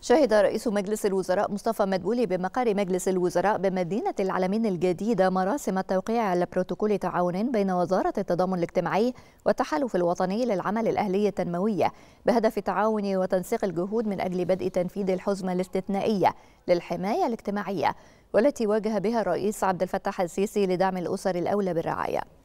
شهد رئيس مجلس الوزراء مصطفى مدبولي بمقر مجلس الوزراء بمدينة العلمين الجديدة مراسم التوقيع على بروتوكول تعاون بين وزارة التضامن الاجتماعي والتحالف الوطني للعمل الأهلي التنموية بهدف التعاون وتنسيق الجهود من أجل بدء تنفيذ الحزمة الاستثنائية للحماية الاجتماعية والتي واجه بها الرئيس عبد الفتاح السيسي لدعم الأسر الأولى بالرعاية